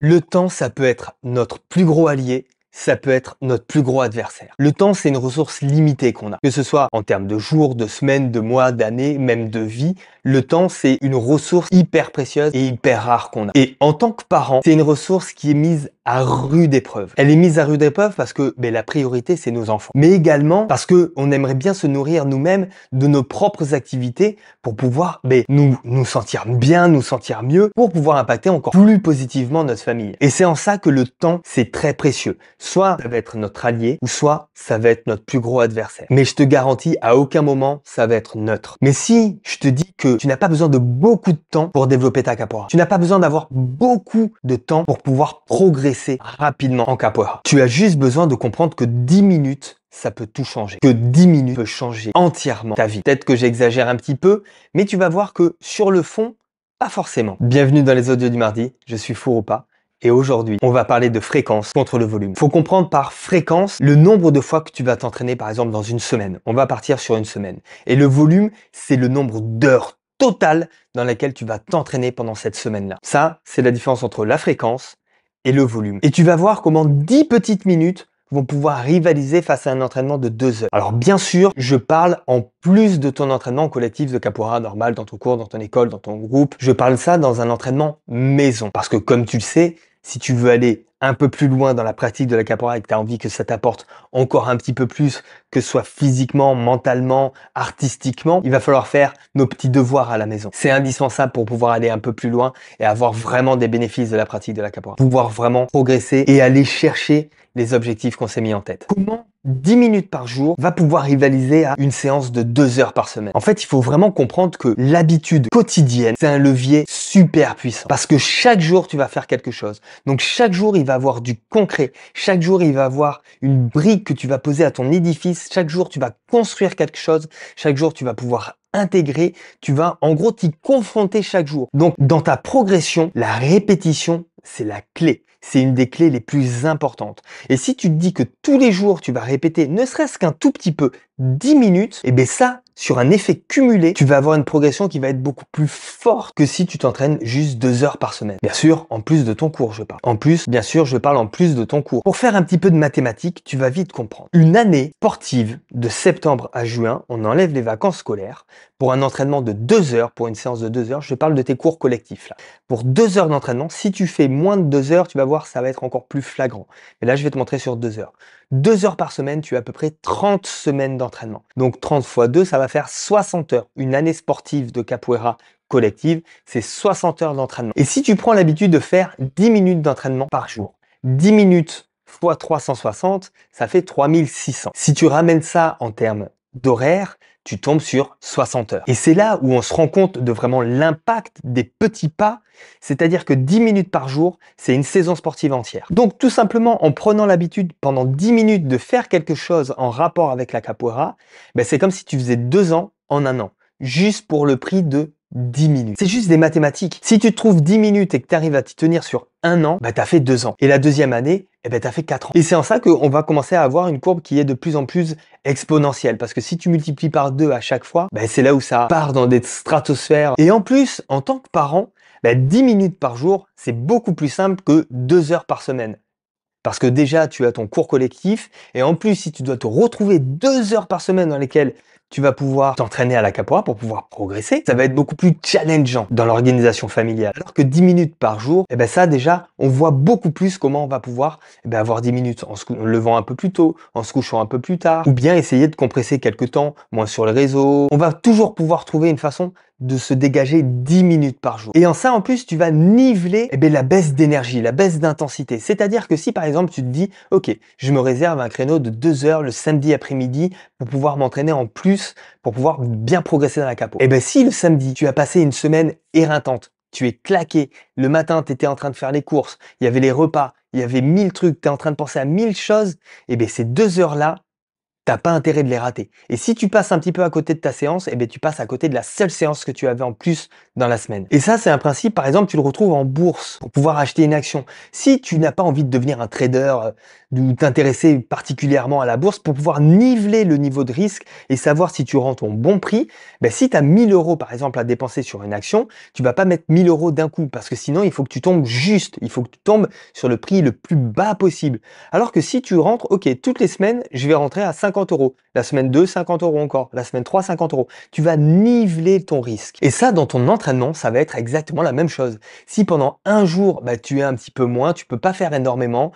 Le temps, ça peut être notre plus gros allié, ça peut être notre plus gros adversaire. Le temps, c'est une ressource limitée qu'on a, que ce soit en termes de jours, de semaines, de mois, d'années, même de vie le temps, c'est une ressource hyper précieuse et hyper rare qu'on a. Et en tant que parent, c'est une ressource qui est mise à rude épreuve. Elle est mise à rude épreuve parce que ben, la priorité, c'est nos enfants. Mais également parce que on aimerait bien se nourrir nous-mêmes de nos propres activités pour pouvoir ben, nous, nous sentir bien, nous sentir mieux, pour pouvoir impacter encore plus positivement notre famille. Et c'est en ça que le temps, c'est très précieux. Soit ça va être notre allié, ou soit ça va être notre plus gros adversaire. Mais je te garantis, à aucun moment, ça va être neutre. Mais si je te dis que tu n'as pas besoin de beaucoup de temps pour développer ta capoeira. Tu n'as pas besoin d'avoir beaucoup de temps pour pouvoir progresser rapidement en capoeira. Tu as juste besoin de comprendre que 10 minutes ça peut tout changer. Que 10 minutes peut changer entièrement ta vie. Peut-être que j'exagère un petit peu, mais tu vas voir que sur le fond, pas forcément. Bienvenue dans les audios du mardi, je suis pas Et aujourd'hui, on va parler de fréquence contre le volume. Faut comprendre par fréquence le nombre de fois que tu vas t'entraîner, par exemple, dans une semaine. On va partir sur une semaine. Et le volume, c'est le nombre d'heures Total dans laquelle tu vas t'entraîner pendant cette semaine-là. Ça, c'est la différence entre la fréquence et le volume. Et tu vas voir comment 10 petites minutes vont pouvoir rivaliser face à un entraînement de deux heures. Alors bien sûr, je parle en plus de ton entraînement collectif de capoeira normal dans ton cours, dans ton école, dans ton groupe. Je parle ça dans un entraînement maison. Parce que comme tu le sais, si tu veux aller un peu plus loin dans la pratique de la capoeira et que tu as envie que ça t'apporte encore un petit peu plus que soit physiquement, mentalement, artistiquement, il va falloir faire nos petits devoirs à la maison. C'est indispensable pour pouvoir aller un peu plus loin et avoir vraiment des bénéfices de la pratique de la capoeira. Pouvoir vraiment progresser et aller chercher les objectifs qu'on s'est mis en tête. Comment 10 minutes par jour va pouvoir rivaliser à une séance de 2 heures par semaine. En fait, il faut vraiment comprendre que l'habitude quotidienne, c'est un levier super puissant. Parce que chaque jour, tu vas faire quelque chose. Donc chaque jour, il va avoir du concret. Chaque jour, il va avoir une brique que tu vas poser à ton édifice chaque jour, tu vas construire quelque chose. Chaque jour, tu vas pouvoir intégrer. Tu vas, en gros, t'y confronter chaque jour. Donc, dans ta progression, la répétition, c'est la clé. C'est une des clés les plus importantes. Et si tu te dis que tous les jours, tu vas répéter, ne serait-ce qu'un tout petit peu, 10 minutes, et eh bien ça, sur un effet cumulé, tu vas avoir une progression qui va être beaucoup plus forte que si tu t'entraînes juste deux heures par semaine. Bien sûr, en plus de ton cours, je parle. En plus, bien sûr, je parle en plus de ton cours. Pour faire un petit peu de mathématiques, tu vas vite comprendre. Une année sportive de septembre à juin, on enlève les vacances scolaires pour un entraînement de deux heures, pour une séance de deux heures. Je parle de tes cours collectifs Pour deux heures d'entraînement, si tu fais moins de deux heures, tu vas voir, ça va être encore plus flagrant. Mais là, je vais te montrer sur deux heures. Deux heures par semaine, tu as à peu près 30 semaines d'entraînement donc 30 x 2, ça va faire 60 heures. Une année sportive de capoeira collective, c'est 60 heures d'entraînement. Et si tu prends l'habitude de faire 10 minutes d'entraînement par jour, 10 minutes x 360, ça fait 3600. Si tu ramènes ça en termes d'horaire, tu tombes sur 60 heures. Et c'est là où on se rend compte de vraiment l'impact des petits pas, c'est-à-dire que 10 minutes par jour, c'est une saison sportive entière. Donc tout simplement en prenant l'habitude pendant 10 minutes de faire quelque chose en rapport avec la capoeira, ben, c'est comme si tu faisais deux ans en un an, juste pour le prix de 10 minutes. C'est juste des mathématiques. Si tu te trouves 10 minutes et que tu arrives à t'y tenir sur un an, bah, tu as fait deux ans. Et la deuxième année, eh ben, tu as fait quatre ans. Et c'est en ça qu'on va commencer à avoir une courbe qui est de plus en plus exponentielle. Parce que si tu multiplies par deux à chaque fois, bah, c'est là où ça part dans des stratosphères. Et en plus, en tant que parent, bah, 10 minutes par jour, c'est beaucoup plus simple que deux heures par semaine. Parce que déjà, tu as ton cours collectif. Et en plus, si tu dois te retrouver deux heures par semaine dans lesquelles tu vas pouvoir t'entraîner à la capoeira pour pouvoir progresser. Ça va être beaucoup plus challengeant dans l'organisation familiale. Alors que 10 minutes par jour, eh ben ça déjà, on voit beaucoup plus comment on va pouvoir eh ben, avoir 10 minutes en se levant un peu plus tôt, en se couchant un peu plus tard, ou bien essayer de compresser quelques temps, moins sur le réseau. On va toujours pouvoir trouver une façon de se dégager 10 minutes par jour. Et en ça, en plus, tu vas niveler eh ben, la baisse d'énergie, la baisse d'intensité. C'est-à-dire que si par exemple tu te dis, ok, je me réserve un créneau de 2 heures le samedi après-midi pour pouvoir m'entraîner en plus, pour pouvoir bien progresser dans la capo. Et eh bien si le samedi, tu as passé une semaine éreintante, tu es claqué, le matin, tu étais en train de faire les courses, il y avait les repas, il y avait mille trucs, tu es en train de penser à mille choses, et eh bien ces deux heures-là, t'as pas intérêt de les rater. Et si tu passes un petit peu à côté de ta séance, eh bien tu passes à côté de la seule séance que tu avais en plus dans la semaine. Et ça, c'est un principe, par exemple, tu le retrouves en bourse pour pouvoir acheter une action. Si tu n'as pas envie de devenir un trader euh, ou t'intéresser particulièrement à la bourse pour pouvoir niveler le niveau de risque et savoir si tu rends ton bon prix, ben si tu as 1000 euros, par exemple, à dépenser sur une action, tu vas pas mettre 1000 euros d'un coup parce que sinon, il faut que tu tombes juste. Il faut que tu tombes sur le prix le plus bas possible. Alors que si tu rentres, ok, toutes les semaines, je vais rentrer à 50 euros, la semaine 2, 50 euros encore, la semaine 3, 50 euros. Tu vas niveler ton risque. Et ça, dans ton entraînement, ça va être exactement la même chose. Si pendant un jour, bah, tu es un petit peu moins, tu peux pas faire énormément,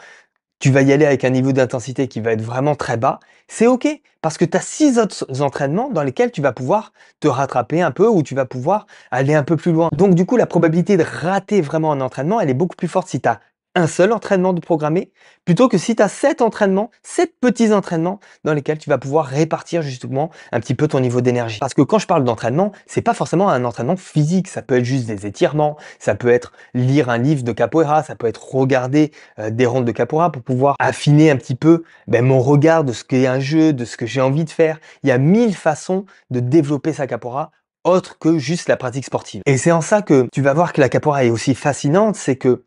tu vas y aller avec un niveau d'intensité qui va être vraiment très bas, c'est OK parce que tu as six autres entraînements dans lesquels tu vas pouvoir te rattraper un peu ou tu vas pouvoir aller un peu plus loin. Donc du coup, la probabilité de rater vraiment un entraînement, elle est beaucoup plus forte si tu as un seul entraînement de programmer plutôt que si tu as sept entraînements, sept petits entraînements dans lesquels tu vas pouvoir répartir justement un petit peu ton niveau d'énergie. Parce que quand je parle d'entraînement, c'est pas forcément un entraînement physique, ça peut être juste des étirements, ça peut être lire un livre de capoeira, ça peut être regarder euh, des rondes de capoeira pour pouvoir affiner un petit peu ben, mon regard de ce qu'est un jeu, de ce que j'ai envie de faire. Il y a mille façons de développer sa capoeira autre que juste la pratique sportive. Et c'est en ça que tu vas voir que la capoeira est aussi fascinante, c'est que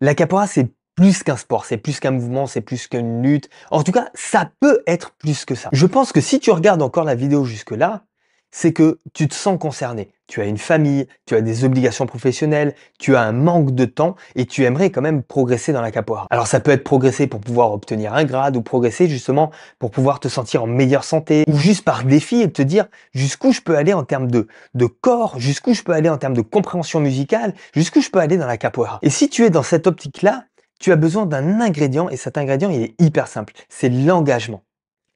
la capoeira, c'est plus qu'un sport, c'est plus qu'un mouvement, c'est plus qu'une lutte. En tout cas, ça peut être plus que ça. Je pense que si tu regardes encore la vidéo jusque-là, c'est que tu te sens concerné tu as une famille, tu as des obligations professionnelles, tu as un manque de temps et tu aimerais quand même progresser dans la capoeira. Alors ça peut être progresser pour pouvoir obtenir un grade ou progresser justement pour pouvoir te sentir en meilleure santé ou juste par défi et te dire jusqu'où je peux aller en termes de, corps, jusqu'où je peux aller en termes de compréhension musicale, jusqu'où je peux aller dans la capoeira. Et si tu es dans cette optique-là, tu as besoin d'un ingrédient et cet ingrédient il est hyper simple, c'est l'engagement.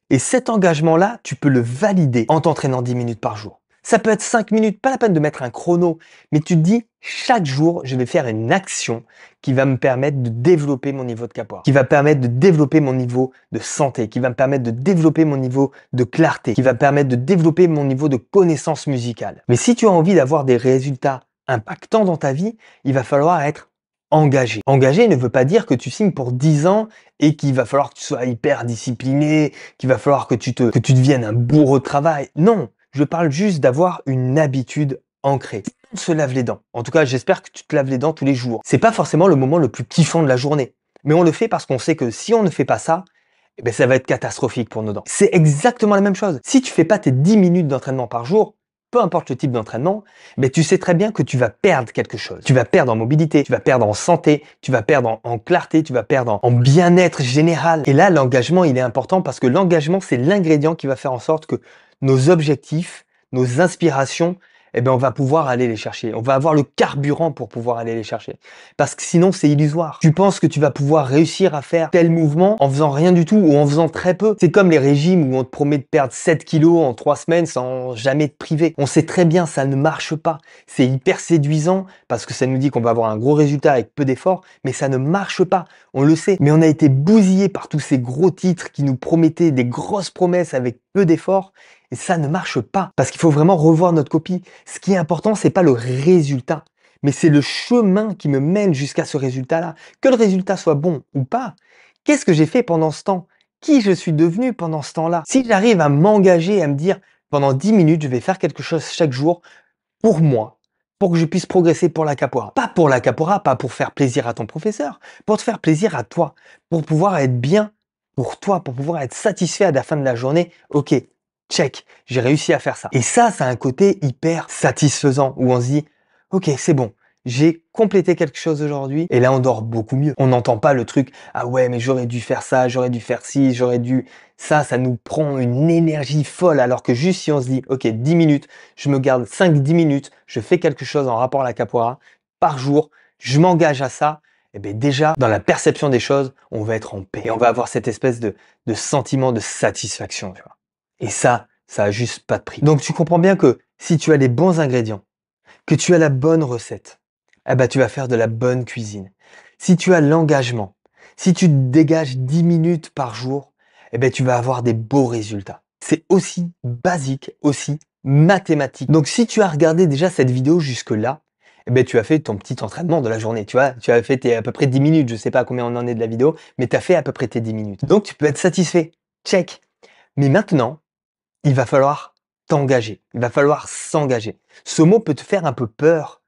Et cet engagement-là, tu peux le valider en t'entraînant 10 minutes par jour ça peut être 5 minutes, pas la peine de mettre un chrono, mais tu te dis, chaque jour, je vais faire une action qui va me permettre de développer mon niveau de capoire, qui va permettre de développer mon niveau de santé, qui va me permettre de développer mon niveau de clarté, qui va permettre de développer mon niveau de connaissance musicale. Mais si tu as envie d'avoir des résultats impactants dans ta vie, il va falloir être engagé. Engagé ne veut pas dire que tu signes pour 10 ans et qu'il va falloir que tu sois hyper discipliné, qu'il va falloir que tu te, que tu deviennes un bourreau de travail. Non. Je parle juste d'avoir une habitude ancrée On se lave les dents. En tout cas, j'espère que tu te laves les dents tous les jours. C'est pas forcément le moment le plus kiffant de la journée, mais on le fait parce qu'on sait que si on ne fait pas ça, eh ben, ça va être catastrophique pour nos dents. C'est exactement la même chose. Si tu fais pas tes 10 minutes d'entraînement par jour, peu importe le type d'entraînement, mais tu sais très bien que tu vas perdre quelque chose. Tu vas perdre en mobilité, tu vas perdre en santé, tu vas perdre en, clarté, tu vas perdre en bien-être général. Et là, l'engagement, il est important parce que l'engagement, c'est l'ingrédient qui va faire en sorte que nos objectifs, nos inspirations eh ben on va pouvoir aller les chercher. On va avoir le carburant pour pouvoir aller les chercher. Parce que sinon, c'est illusoire. Tu penses que tu vas pouvoir réussir à faire tel mouvement en faisant rien du tout ou en faisant très peu. C'est comme les régimes où on te promet de perdre 7 kilos en 3 semaines sans jamais te priver. On sait très bien, ça ne marche pas. C'est hyper séduisant parce que ça nous dit qu'on va avoir un gros résultat avec peu d'efforts, mais ça ne marche pas. On le sait. Mais on a été bousillé par tous ces gros titres qui nous promettaient des grosses promesses avec peu d'efforts et ça ne marche pas parce qu'il faut vraiment revoir notre copie. Ce qui est important, c'est pas le résultat, mais c'est le chemin qui me mène jusqu'à ce résultat-là. Que le résultat soit bon ou pas, qu'est-ce que j'ai fait pendant ce temps Qui je suis devenu pendant ce temps-là Si j'arrive à m'engager, à me dire pendant 10 minutes, je vais faire quelque chose chaque jour pour moi, pour que je puisse progresser pour la capoeira. Pas pour la capoeira, pas pour faire plaisir à ton professeur, pour te faire plaisir à toi, pour pouvoir être bien pour toi, pour pouvoir être satisfait à la fin de la journée, ok, check, j'ai réussi à faire ça. Et ça, ça a un côté hyper satisfaisant où on se dit, ok, c'est bon, j'ai complété quelque chose aujourd'hui et là on dort beaucoup mieux. On n'entend pas le truc ah ouais mais j'aurais dû faire ça, j'aurais dû faire ci, j'aurais dû ça, ça nous prend une énergie folle alors que juste si on se dit OK, 10 minutes, je me garde 5 10 minutes, je fais quelque chose en rapport à la capoeira par jour, je m'engage à ça, eh bien déjà, dans la perception des choses, on va être en paix. Et on va avoir cette espèce de, sentiment de satisfaction. Et ça, ça n'a juste pas de prix. Donc tu comprends bien que si tu as les bons ingrédients, que tu as la bonne recette, eh ben, tu vas faire de la bonne cuisine. Si tu as l'engagement, si tu dégages 10 minutes par jour, eh ben, tu vas avoir des beaux résultats. C'est aussi basique, aussi mathématique. Donc si tu as regardé déjà cette vidéo jusque-là, eh ben, tu as fait ton petit entraînement de la journée, tu vois. Tu as fait tes, à peu près 10 minutes, je sais pas combien on en est de la vidéo, mais tu as fait à peu près tes 10 minutes. Donc tu peux être satisfait, check. Mais maintenant, il va falloir t'engager, il va falloir s'engager. Ce mot peut te faire un peu peur,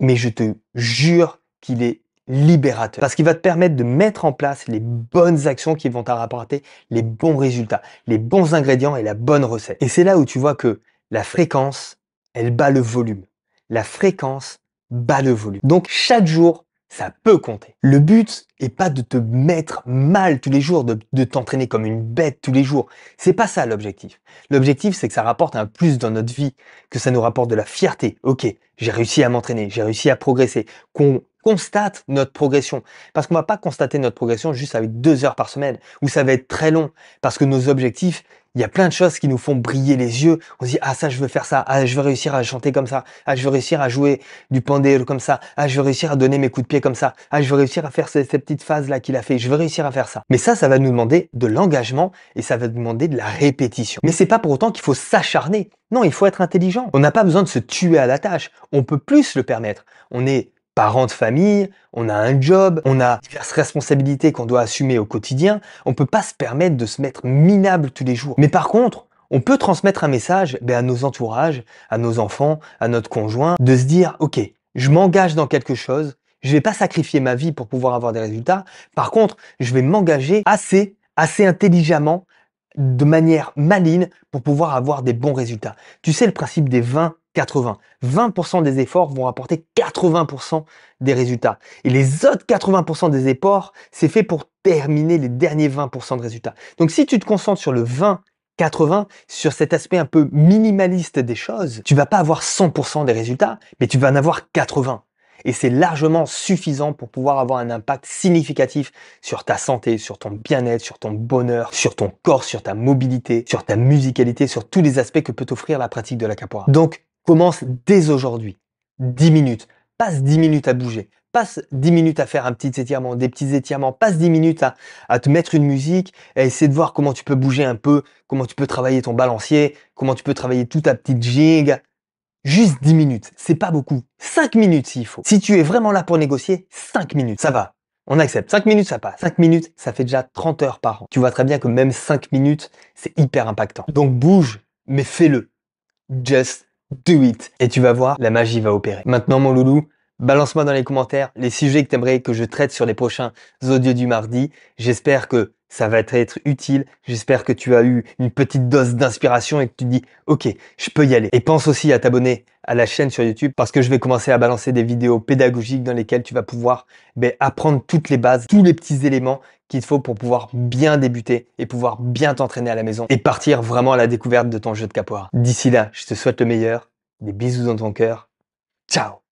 mais je te jure qu'il est libérateur. Parce qu'il va te permettre de mettre en place les bonnes actions qui vont t'apporter les bons résultats, les bons ingrédients et la bonne recette. Et c'est là où tu vois que la fréquence, elle bat le volume. La fréquence bas le volume. Donc chaque jour, ça peut compter. Le but est pas de te mettre mal tous les jours, de, t'entraîner comme une bête tous les jours. C'est pas ça l'objectif. L'objectif, c'est que ça rapporte un plus dans notre vie, que ça nous rapporte de la fierté. Ok, j'ai réussi à m'entraîner, j'ai réussi à progresser, qu'on constate notre progression. Parce qu'on va pas constater notre progression juste avec deux heures par semaine, ou ça va être très long, parce que nos objectifs, il y a plein de choses qui nous font briller les yeux. On se dit, ah ça, je veux faire ça. Ah, je veux réussir à chanter comme ça. Ah, je veux réussir à jouer du pande comme ça. Ah, je veux réussir à donner mes coups de pied comme ça. Ah, je veux réussir à faire cette, cette petite phase-là qu'il a fait. Je veux réussir à faire ça. Mais ça, ça va nous demander de l'engagement et ça va demander de la répétition. Mais c'est pas pour autant qu'il faut s'acharner. Non, il faut être intelligent. On n'a pas besoin de se tuer à la tâche. On peut plus le permettre. On est parents de famille, on a un job, on a diverses responsabilités qu'on doit assumer au quotidien, on peut pas se permettre de se mettre minable tous les jours. Mais par contre, on peut transmettre un message ben, à nos entourages, à nos enfants, à notre conjoint, de se dire, ok, je m'engage dans quelque chose, je vais pas sacrifier ma vie pour pouvoir avoir des résultats, par contre, je vais m'engager assez, assez intelligemment, de manière maligne, pour pouvoir avoir des bons résultats. Tu sais le principe des 20 80. 20% des efforts vont apporter 80% des résultats. Et les autres 80% des efforts, c'est fait pour terminer les derniers 20% de résultats. Donc si tu te concentres sur le 20 80 sur cet aspect un peu minimaliste des choses, tu vas pas avoir 100% des résultats, mais tu vas en avoir 80. Et c'est largement suffisant pour pouvoir avoir un impact significatif sur ta santé, sur ton bien-être, sur ton bonheur, sur ton corps, sur ta mobilité, sur ta musicalité, sur tous les aspects que peut t'offrir la pratique de la capoeira. Donc, Commence dès aujourd'hui. 10 minutes. Passe 10 minutes à bouger. Passe 10 minutes à faire un petit étirement, des petits étirements. Passe 10 minutes à, te mettre une musique et à essayer de voir comment tu peux bouger un peu, comment tu peux travailler ton balancier, comment tu peux travailler toute ta petite jig. Juste 10 minutes, c'est pas beaucoup. 5 minutes s'il faut. Si tu es vraiment là pour négocier, 5 minutes, ça va. On accepte. 5 minutes, ça passe. 5 minutes, ça fait déjà 30 heures par an. Tu vois très bien que même 5 minutes, c'est hyper impactant. Donc bouge, mais fais-le. Just do it. Et tu vas voir, la magie va opérer. Maintenant, mon loulou, balance-moi dans les commentaires les sujets que t'aimerais que je traite sur les prochains audios du mardi. J'espère que ça va être utile. J'espère que tu as eu une petite dose d'inspiration et que tu te dis OK, je peux y aller. Et pense aussi à t'abonner à la chaîne sur YouTube parce que je vais commencer à balancer des vidéos pédagogiques dans lesquelles tu vas pouvoir ben, apprendre toutes les bases, tous les petits éléments qu'il te faut pour pouvoir bien débuter et pouvoir bien t'entraîner à la maison et partir vraiment à la découverte de ton jeu de capoeira. D'ici là, je te souhaite le meilleur, des bisous dans ton cœur. Ciao